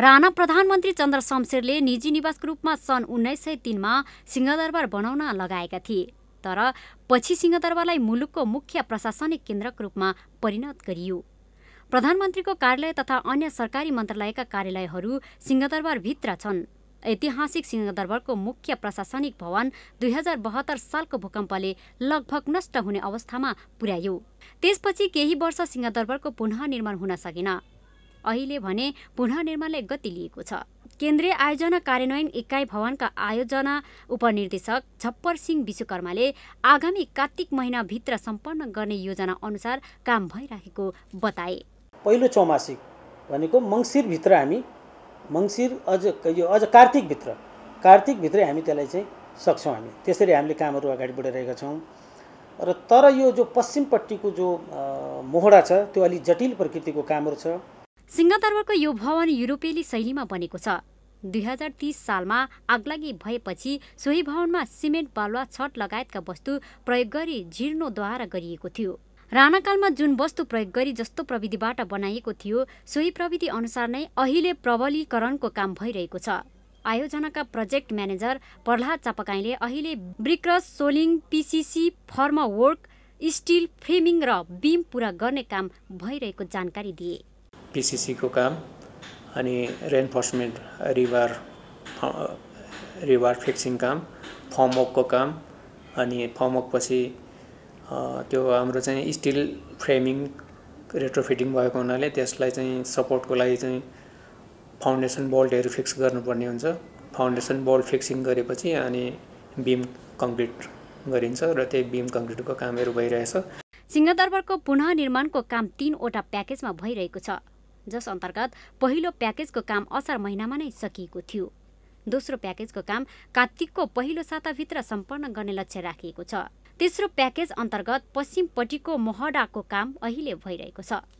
राणा प्रधानमन्त्री चन्द्र शमशेरले निजी निवासको रूपमा सन् उन्नाइस सय तिनमा सिंहदरबार बनाउन लगाएका थिए तर पछि सिंहदरबारलाई मुलुकको मुख्य प्रशासनिक केन्द्रको रूपमा परिणत गरियो प्रधानमन्त्रीको कार्यालय तथा अन्य सरकारी मन्त्रालयका कार्यालयहरू सिंहदरबारभित्र छन् ऐतिहासिक सिंहदरबारको मुख्य प्रशासनिक भवन दुई हजार बहत्तर सालको भूकम्पले लगभग नष्ट हुने अवस्थामा पुर्यायो त्यसपछि केही वर्ष सिंहदरबारको पुनः निर्माण हुन सकेन अहिले भने पुनर्निर्माणलाई गति लिएको छ केन्द्रीय आयोजना कार्यान्वयन इकाइ भवनका आयोजना उपनिर्देशक छप्पर सिंह विश्वकर्माले आगामी कार्तिक महिनाभित्र सम्पन्न गर्ने योजना अनुसार काम भइरहेको बताए पहिलो चौमासिक भनेको मङ्सिरभित्र हामी मङ्सिर अझ यो अझ कार्तिकभित्र कार्तिकभित्रै हामी त्यसलाई चाहिँ सक्छौँ हामी त्यसरी हामीले कामहरू अगाडि बढाइरहेका छौँ र तर यो जो पश्चिमपट्टिको जो मोहडा छ त्यो अलिक जटिल प्रकृतिको कामहरू छ सिंहदरबारको यो भवन युरोपेली शैलीमा बनेको छ दुई हजार तिस सालमा आगलागी भएपछि सोही भवनमा सिमेन्ट बालुवा छट लगायतका वस्तु प्रयोग गरी जीर्णोद्वारा गरिएको थियो राणाकालमा जुन वस्तु प्रयोग गरी जस्तो प्रविधिबाट बनाइएको थियो सोही प्रविधि अनुसार नै अहिले प्रबलीकरणको काम भइरहेको छ आयोजनाका प्रोजेक्ट म्यानेजर प्रहलाद चापकाईले अहिले bricks soling PCC formwork steel framing र बिम पुरा गर्ने काम भइरहेको जानकारी दिए पिसिसीको काम अनि रेनफोर्समेन्ट रिभार रिभार फिक्सिङ काम फर्मवर्कको काम अनि फर्मवर्क पछि त्यो हाम्रो चाहिँ स्टिल फ्रेमिङ रेट्रो फिटिङ भएको हुनाले त्यसलाई चाहिँ सपोर्टको लागि चाहिँ फाउन्डेसन बोल्टहरू फिक्स गर्नुपर्ने हुन्छ फाउन्डेसन बोल्ट फिक्सिङ गरेपछि अनि बिम कङ्क्रिट गरिन्छ र त्यही बिम कङ्क्रिटको कामहरू भइरहेछ सिंहदरबारको पुननिर्माणको काम तिनवटा प्याकेजमा भइरहेको छ जस अन्तर्गत पहिलो प्याकेजको काम असार महिनामा नै सकिएको थियो दोस्रो प्याकेजको काम कार्तिकको पहिलो साताभित्र सम्पन्न गर्ने लक्ष्य राखिएको छ तेस्रो प्याकेज अन्तर्गत पश्चिमपट्टिको मोहडाको काम अहिले भइरहेको छ